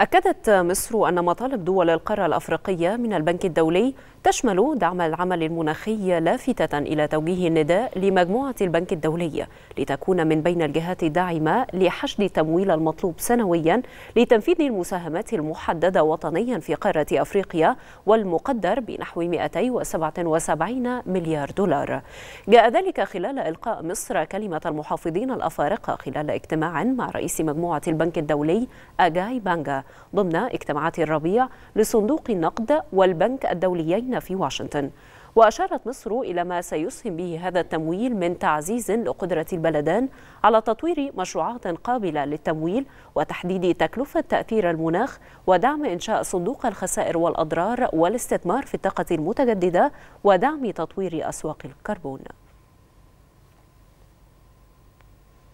أكدت مصر أن مطالب دول القارة الأفريقية من البنك الدولي تشمل دعم العمل المناخي لافتة إلى توجيه النداء لمجموعة البنك الدولي لتكون من بين الجهات الداعمة لحشد التمويل المطلوب سنويا لتنفيذ المساهمات المحددة وطنيا في قارة أفريقيا والمقدر بنحو 277 مليار دولار جاء ذلك خلال إلقاء مصر كلمة المحافظين الأفارقة خلال اجتماع مع رئيس مجموعة البنك الدولي أجاي بانجا ضمن اجتماعات الربيع لصندوق النقد والبنك الدوليين في واشنطن وأشارت مصر إلى ما سيسهم به هذا التمويل من تعزيز لقدرة البلدان على تطوير مشروعات قابلة للتمويل وتحديد تكلفة تأثير المناخ ودعم إنشاء صندوق الخسائر والأضرار والاستثمار في الطاقة المتجددة ودعم تطوير أسواق الكربون